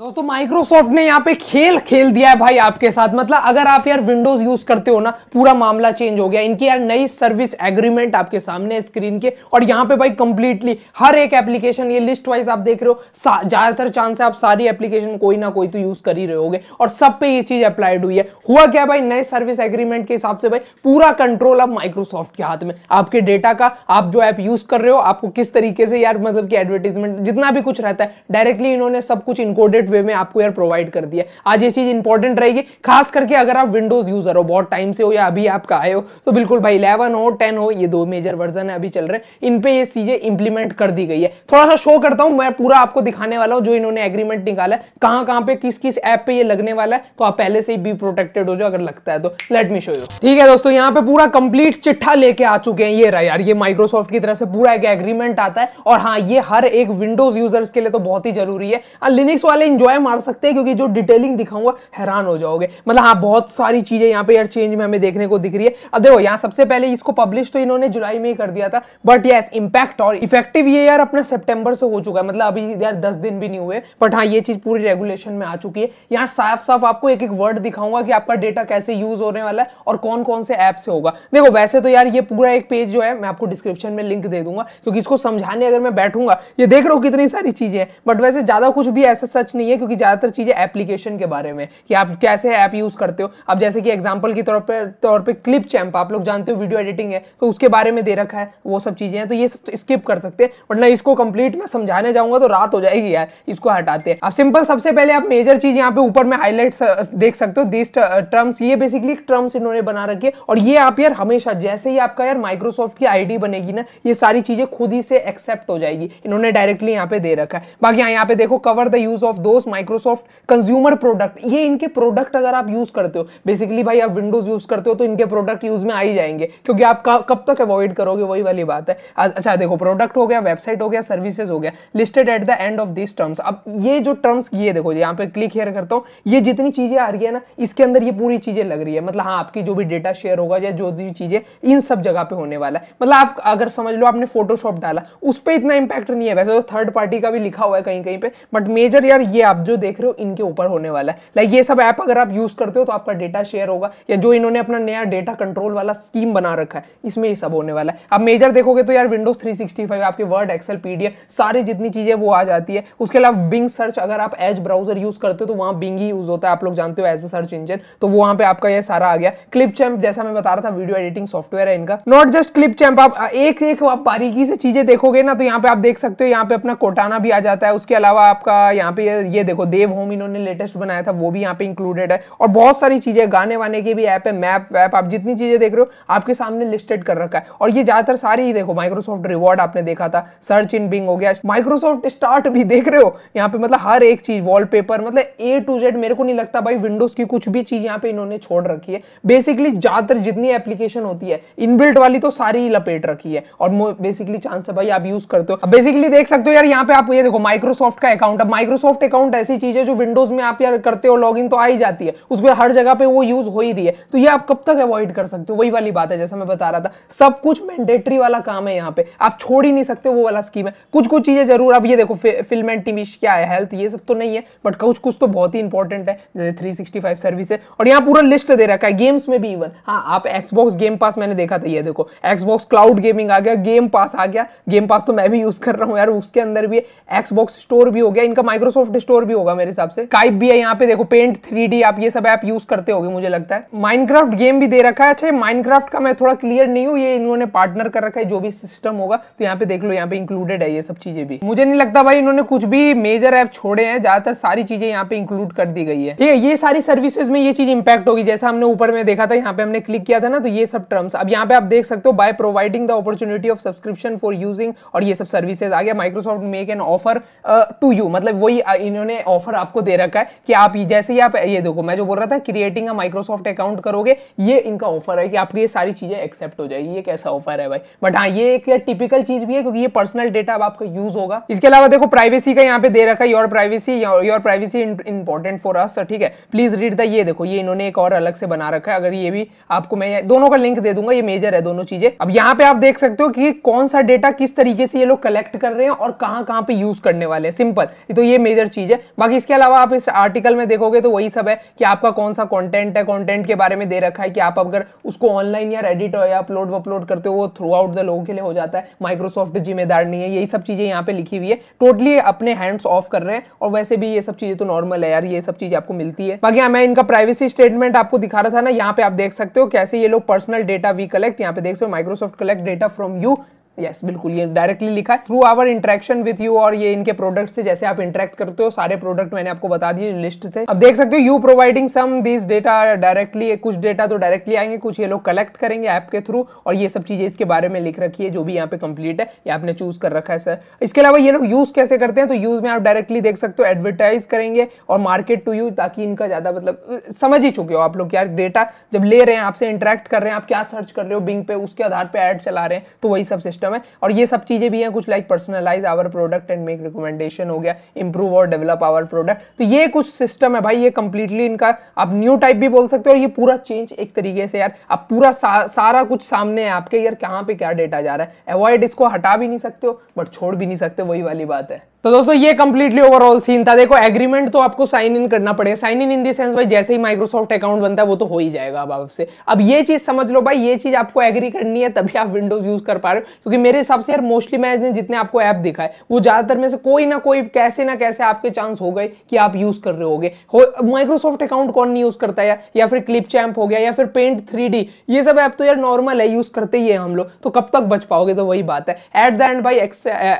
दोस्तों माइक्रोसॉफ्ट ने यहाँ पे खेल खेल दिया है भाई आपके साथ मतलब अगर आप यार विंडोज यूज करते हो ना पूरा मामला चेंज हो गया इनकी यार नई सर्विस एग्रीमेंट आपके सामने स्क्रीन के और यहाँ पे भाई कंप्लीटली हर एक एप्लीकेशन ये लिस्ट वाइज आप देख रहे हो ज्यादातर चांस है आप सारी एप्लीकेशन कोई ना कोई तो यूज कर ही रहे और सब पे ये चीज अप्लाइड हुई है हुआ क्या भाई नए सर्विस एग्रीमेंट के हिसाब से भाई पूरा कंट्रोल अब माइक्रोसॉफ्ट के हाथ में आपके डेटा का आप जो ऐप यूज कर रहे हो आपको किस तरीके से यार मतलब की एडवर्टीजमेंट जितना भी कुछ रहता है डायरेक्टली इन्होंने सब कुछ इनकोडेड परफेक्ट वे में आपको यार प्रोवाइड कर दिया आज ये चीज इंपॉर्टेंट रहेगी खास करके अगर आप विंडोज यूजर हो बहुत टाइम से हो या अभी आपका आए हो तो बिल्कुल भाई इलेवन हो टेन हो ये दो मेजर वर्जन है अभी चल रहे हैं इन पे ये चीजें इंप्लीमेंट कर दी गई है थोड़ा सा शो करता हूं मैं पूरा आपको दिखाने वाला हूँ जो इन्होंने एग्रीमेंट निकाला कहां कहां कहाँ पे किस किस ऐप पे ये लगने वाला है तो आप पहले से ही बी प्रोटेक्टेड हो जाओ अगर लगता है तो लेट मी शो यू ठीक है दोस्तों यहाँ पे पूरा कंप्लीट चिट्ठा लेके आ चुके हैं ये रहा यार ये माइक्रोसॉफ्ट की तरफ से पूरा एक एग्रीमेंट आता है और हाँ ये हर एक विंडोज यूजर्स के लिए तो बहुत ही जरूरी है लिनिक्स वाले इन इंजॉय मार सकते हैं क्योंकि जो डिटेलिंग दिखाऊंगा हैरान हो जाओगे मतलब हाँ बहुत सारी चीज़ें यहाँ पे यार चेंज में हमें देखने को दिख रही है अब देखो यहाँ सबसे पहले इसको पब्लिश तो इन्होंने जुलाई में ही कर दिया था बट यस इम्पैक्ट और इफेक्टिव ये यार अपना सेप्टेम्बर से हो चुका है मतलब अभी यार दस दिन भी नहीं हुए बट हाँ ये चीज़ पूरी रेगुलेशन में आ चुकी है यहाँ साफ साफ आपको एक एक वर्ड दिखाऊंगा कि आपका डेटा कैसे यूज होने वाला है और कौन कौन से ऐप से होगा देखो वैसे तो यार ये पूरा एक पेज जो है मैं आपको डिस्क्रिप्शन में लिंक दे दूंगा क्योंकि इसको समझाने अगर मैं बैठूंगा ये देख रहा हूँ कितनी सारी चीज़ें हैं बट वैसे ज़्यादा कुछ भी ऐसा सच नहीं है क्योंकि ज़्यादातर चीज़ें एप्लीकेशन के बारे में कि आप कैसे ऐप यूज़ करते हो अब जैसे कि एग्जाम्पल के तौर पर तौर पर क्लिप चैम्प आप लोग जानते हो वीडियो एडिटिंग है तो उसके बारे में दे रखा है वो सब चीज़ें हैं तो ये सब तो स्किप कर सकते हैं वरना इसको कंप्लीट मैं समझाने जाऊँगा तो रात हो जाएगी यार इसको हटाते हैं अब सिंपल सबसे पहले आप मेजर चीज़ यहाँ पे ऊपर में हाईलाइट देख सकते हो दिस टर्म्स ये बेसिकली टर्म्स इन्होंने बना रखी है और ये आप यार हमेशा जैसे ही आपका यार माइक्रोसॉफ्ट की आईडी बनेगी ना ये सारी चीज़ें खुद ही से एक्सेप्ट हो जाएगी इन्होंने डायरेक्टली यहाँ पे दे रखा है बाकी यहाँ पे देखो cover the use of Windows Microsoft consumer product ये इनके प्रोडक्ट अगर आप यूज करते हो बेसिकली भाई आप विंडोज यूज करते हो तो इनके प्रोडक्ट यूज में आ ही जाएंगे क्योंकि आप कब तक अवॉइड करोगे वही वाली बात है अच्छा देखो प्रोडक्ट हो गया वेबसाइट हो गया सर्विसेज हो गया listed at the end of this terms अब ये जो टर्म्स ये देखो यहाँ पे क्लिक हेयर करता हूँ ये जितनी चीजें आ रही है ना इसके अंदर ये पूरी चीजें लग रही है मतलब हाँ आपकी जो भी डेटा शेयर होगा या जो भी चीजें इन सब जगह पे होने वाला है मतलब आप अगर समझ लो आपने फोटोशॉप डाला उस पर इतना इंपैक्ट नहीं है वैसे तो थर्ड पार्टी का भी लिखा हुआ है कहीं कहीं पे बट मेजर यार ये ये आप जो देख रहे हो इनके ऊपर होने वाला है लाइक ये सब ऐप अगर आप यूज करते हो तो आपका डेटा शेयर होगा या जो इन्होंने अपना नया डेटा कंट्रोल वाला स्कीम बना रखा है इसमें ये सब होने वाला है आप मेजर देखोगे तो यार विंडोज थ्री आपके वर्ड एक्सल पीडीएफ सारी जितनी चीजें वो आ जाती है उसके अलावा बिंग सर्च अगर आप एज ब्राउजर यूज करते हो तो वहां बिंग ही यूज होता है आप लोग जानते हो एज ए सर्च इंजन तो वहां पर आपका यह सारा आ गया क्लिप चैम्प जैसा मैं बता रहा था वीडियो एडिटिंग सॉफ्टवेयर है इनका नॉट जस्ट क्लिप चैम्प आप एक एक आप बारीकी से चीजें देखोगे ना तो यहाँ पे आप देख सकते हो यहाँ पे अपना कोटाना भी आ जाता है उसके अलावा आपका यहाँ पे ये देखो देव होम इन्होंने लेटेस्ट बनाया था वो भी यहाँ पे इंक्लूडेड है और बहुत सारी चीज़ें गाने वाने की भी ऐप है मैप वैप आप जितनी चीज़ें देख रहे हो आपके सामने लिस्टेड कर रखा है और ये ज़्यादातर सारी ही देखो माइक्रोसॉफ्ट रिवॉर्ड आपने देखा था सर्च इन बिंग हो गया माइक्रोसॉफ्ट स्टार्ट भी देख रहे हो यहाँ पे मतलब हर एक चीज़ वॉल मतलब ए टू जेड मेरे को नहीं लगता भाई विंडोज़ की कुछ भी चीज़ यहाँ पे इन्होंने छोड़ रखी है बेसिकली ज़्यादातर जितनी एप्लीकेशन होती है इनबिल्ट वाली तो सारी ही लपेट रखी है और बेसिकली चांस है भाई आप यूज़ करते हो बेसिकली देख सकते हो यार यहाँ पे आप ये देखो माइक्रोसॉफ्ट का अकाउंट अब माइक्रोसॉफ्ट अकाउंट अकाउंट ऐसी चीज है जो विंडोज में आप यार करते हो लॉगिन तो आ ही जाती है उसमें हर जगह पे वो यूज हो ही रही है तो ये आप कब तक अवॉइड कर सकते हो वही वाली बात है जैसा मैं बता रहा था सब कुछ मैंडेटरी वाला काम है यहाँ पे आप छोड़ ही नहीं सकते वो वाला स्कीम है कुछ कुछ चीजें जरूर आप ये देखो फिल्म एंड टीवी क्या है हेल्थ ये सब तो नहीं है बट कुछ कुछ तो बहुत ही इंपॉर्टेंट है जैसे थ्री सर्विस है और यहाँ पूरा लिस्ट दे रखा है गेम्स में भी इवन हाँ आप एक्सबॉक्स गेम पास मैंने देखा था ये देखो एक्सबॉक्स क्लाउड गेमिंग आ गया गेम पास आ गया गेम पास तो मैं भी यूज कर रहा हूँ यार उसके अंदर भी एक्सबॉक्स स्टोर भी हो गया इनका माइक्रोसॉफ्ट स्टोर भी होगा मेरे हिसाब से काइप भी है यहाँ पे देखो पेंट थ्री आप ये सब ऐप यूज करते हो मुझे लगता है माइनक्राफ्ट गेम भी दे रखा है अच्छा माइनक्राफ्ट का मैं थोड़ा क्लियर नहीं हूँ ये इन्होंने पार्टनर कर रखा है जो भी सिस्टम होगा तो यहाँ पे देख लो यहाँ पे इंक्लूडेड है ये सब चीजें भी मुझे नहीं लगता भाई इन्होंने कुछ भी मेजर ऐप छोड़े हैं ज्यादातर सारी चीजें यहाँ पे इंक्लूड कर दी गई है ठीक है ये सारी सर्विसेज में ये चीज इंपैक्ट होगी जैसा हमने ऊपर में देखा था यहाँ पे हमने क्लिक किया था ना तो ये सब टर्म्स अब यहाँ पे आप देख सकते हो by providing the opportunity of subscription for using और ये सब सर्विसेज आ गया Microsoft make an offer to you मतलब वही uh, इन्होंने ऑफर आपको दे रखा है कि आप जैसे ही आप ये देखो मैं जो बोल रहा था क्रिएटिंग माइक्रोसॉफ्ट अकाउंट करोगे ये इनका ऑफर है कि आपकी ये सारी चीज़ें एक्सेप्ट हो जाएगी ये कैसा ऑफर है भाई बट हाँ ये एक टिपिकल चीज भी है क्योंकि ये पर्सनल डेटा अब आपका यूज होगा इसके अलावा देखो प्राइवेसी का यहाँ पे दे रखा है your privacy your privacy important for us ठीक है प्लीज रीड द ये देखो ये इन्होंने एक और अलग से बना रखा है अगर ये भी आपको मैं दोनों का लिंक दे दूंगा ये मेजर है दोनों चीजें अब यहाँ पे आप देख सकते हो कि कौन सा डेटा किस तरीके से ये लोग कलेक्ट कर रहे हैं और कहाँ कहाँ पे यूज करने वाले हैं सिंपल तो ये मेजर चीज चीज़ है बाकी इसके अलावा आप इस आर्टिकल में देखोगे तो वही सब है कि आपका कौन सा कॉन्टेंट है कॉन्टेंट के बारे में दे रखा है कि आप अगर उसको ऑनलाइन या एडिट या अपलोड अपलोड करते हो वो थ्रू आउट द लोगों के लिए हो जाता है माइक्रोसॉफ्ट जिम्मेदार नहीं है यही सब चीज़ें यहाँ पे लिखी हुई है टोटली अपने हैंड्स ऑफ कर रहे हैं और वैसे भी ये सब चीज़ें तो नॉर्मल है यार ये सब चीजें आपको मिलती है बाकी मैं इनका प्राइवेसी स्टेटमेंट आपको दिखा रहा था ना यहाँ पे आप देख सकते हो कैसे ये लोग पर्सनल डेटा वी कलेक्ट यहाँ पे देख सकते हो Microsoft collect data from you yes बिल्कुल ये डायरेक्टली लिखा है through our interaction with you और ये इनके प्रोडक्ट से जैसे आप इंटरेक्ट करते हो सारे प्रोडक्ट मैंने आपको बता दिए लिस्ट थे अब देख सकते हो you providing some this data directly कुछ डेटा तो डायरेक्टली आएंगे कुछ ये लोग कलेक्ट करेंगे ऐप के थ्रू और ये सब चीजें इसके बारे में लिख रखी है जो भी यहाँ पे कंप्लीट है ये आपने चूज कर रखा है सर इसके अलावा ये लोग यूज कैसे करते हैं तो यूज में आप डायरेक्टली देख सकते हो एडवर्टाइज करेंगे और मार्केट टू यू ताकि इनका ज्यादा मतलब समझ ही चुके हो आप लोग यार डेटा जब ले रहे हैं आपसे इंटरेक्ट कर रहे हैं आप क्या सर्च कर रहे हो बिंग पे उसके आधार पर एड चला रहे हैं तो वही सब सिस्टम सिस्टम है और ये सब चीज़ें भी हैं कुछ like personalize our product and make recommendation हो गया इंप्रूव और डेवलप आवर प्रोडक्ट तो ये कुछ सिस्टम है भाई ये कंप्लीटली इनका आप न्यू टाइप भी बोल सकते हो और ये पूरा चेंज एक तरीके से यार अब पूरा सा, सारा कुछ सामने है आपके यार कहाँ पे क्या डेटा जा रहा है अवॉइड इसको हटा भी नहीं सकते हो बट छोड़ भी नहीं सकते वही वाली बात है तो दोस्तों ये कंप्लीटली ओवरऑल सीन था देखो एग्रीमेंट तो आपको साइन इन करना पड़ेगा sign in in the sense भाई जैसे ही माइक्रोसॉफ्ट अकाउंट बनता है वो तो हो ही जाएगा अब आपसे अब ये चीज समझ लो भाई ये चीज आपको एग्री करनी है तभी आप विंडोज यूज कर पा रहे हो क्योंकि क्योंकि मेरे हिसाब से यार मोस्टली मैं जितने आपको ऐप देखा है वो ज़्यादातर में से कोई ना कोई कैसे ना कैसे आपके चांस हो गए कि आप यूज़ कर रहे हो गए माइक्रोसॉफ्ट अकाउंट कौन नहीं यूज़ करता है या फिर क्लिप चैम्प हो गया या फिर पेंट थ्री ये सब ऐप तो यार नॉर्मल है यूज़ करते ही है हम लोग तो कब तक बच पाओगे तो वही बात है एट द एंड भाई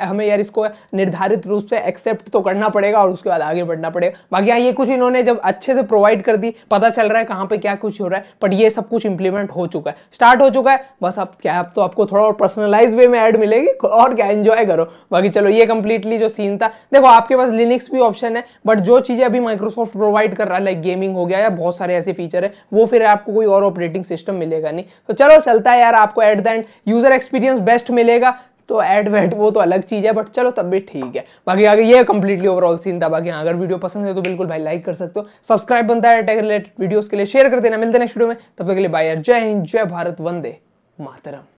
हमें यार इसको निर्धारित रूप से एक्सेप्ट तो करना पड़ेगा और उसके बाद आगे बढ़ना पड़ेगा बाकी हाँ, ये कुछ इन्होंने जब अच्छे से प्रोवाइड कर दी पता चल रहा है कहाँ पे क्या कुछ हो रहा है बट ये सब कुछ इंप्लीमेंट हो चुका है स्टार्ट हो चुका है बस अब क्या अब तो आपको थोड़ा और पर्सनलाइज वे वीडियो में ऐड मिलेगी और क्या एंजॉय करो बाकी चलो ये कम्प्लीटली जो सीन था देखो आपके पास लिनिक्स भी ऑप्शन है बट जो चीज़ें अभी माइक्रोसॉफ्ट प्रोवाइड कर रहा है लाइक गेमिंग हो गया या बहुत सारे ऐसे फीचर है वो फिर आपको कोई और ऑपरेटिंग सिस्टम मिलेगा नहीं तो चलो चलता है यार आपको at the end user experience best मिलेगा तो एड वेड वो तो अलग चीज़ है बट चलो तब भी ठीक है बाकी आगे ये कंप्लीटली ओवरऑल सीन था बाकी हाँ, अगर वीडियो पसंद है तो बिल्कुल भाई लाइक कर सकते हो सब्सक्राइब बनता है टेक रिलेटेड वीडियोस के लिए शेयर कर देना मिलते हैं नेक्स्ट वीडियो में तब तक के लिए बाय यार जय हिंद जय भारत वंदे मातरम